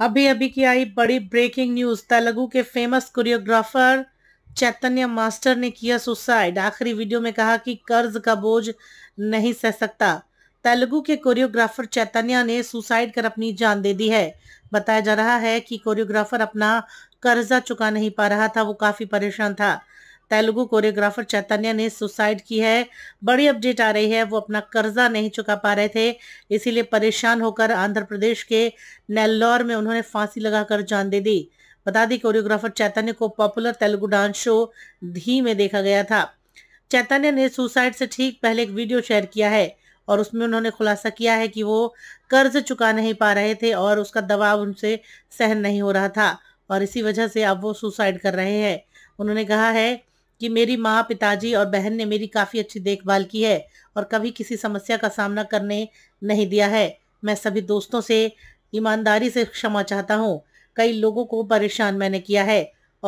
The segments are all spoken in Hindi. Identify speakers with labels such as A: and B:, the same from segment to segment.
A: अभी अभी की आई बड़ी ब्रेकिंग न्यूज तेलुगु के फेमस कोरियोग्राफर चैतन्य मास्टर ने किया सुसाइड आखिरी वीडियो में कहा कि कर्ज का बोझ नहीं सह सकता तेलुगु के कोरियोग्राफर चैतन्य ने सुसाइड कर अपनी जान दे दी है बताया जा रहा है कि कोरियोग्राफर अपना कर्जा चुका नहीं पा रहा था वो काफी परेशान था तेलुगु कोरियोग्राफर चैतन्य ने सुसाइड की है बड़ी अपडेट आ रही है वो अपना कर्जा नहीं चुका पा रहे थे इसीलिए परेशान होकर आंध्र प्रदेश के नेल्लौर में उन्होंने फांसी लगाकर जान दे दी बता दी कोरियोग्राफर चैतन्य को पॉपुलर तेलुगु डांस शो धी में देखा गया था चैतन्य ने सुसाइड से ठीक पहले एक वीडियो शेयर किया है और उसमें उन्होंने खुलासा किया है कि वो कर्ज चुका नहीं पा रहे थे और उसका दबाव उनसे सहन नहीं हो रहा था और इसी वजह से अब वो सुसाइड कर रहे हैं उन्होंने कहा है कि मेरी माँ पिताजी और बहन ने मेरी काफ़ी अच्छी देखभाल की है और कभी किसी समस्या का सामना करने नहीं दिया है मैं सभी दोस्तों से ईमानदारी से क्षमा चाहता हूँ कई लोगों को परेशान मैंने किया है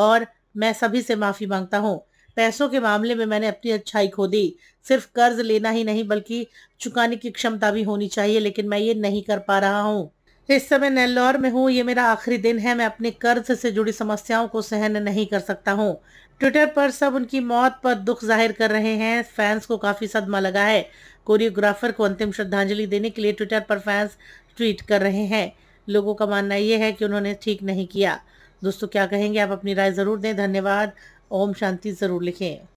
A: और मैं सभी से माफ़ी मांगता हूँ पैसों के मामले में मैंने अपनी अच्छाई खो दी सिर्फ कर्ज लेना ही नहीं बल्कि चुकाने की क्षमता भी होनी चाहिए लेकिन मैं ये नहीं कर पा रहा हूँ इस समय नेल्लोर में हूँ ये मेरा आखिरी दिन है मैं अपने कर्ज से जुड़ी समस्याओं को सहन नहीं कर सकता हूँ ट्विटर पर सब उनकी मौत पर दुख जाहिर कर रहे हैं फैंस को काफ़ी सदमा लगा है कोरियोग्राफर को अंतिम श्रद्धांजलि देने के लिए ट्विटर पर फैंस ट्वीट कर रहे हैं लोगों का मानना यह है कि उन्होंने ठीक नहीं किया दोस्तों क्या कहेंगे आप अपनी राय ज़रूर दें धन्यवाद ओम शांति ज़रूर लिखें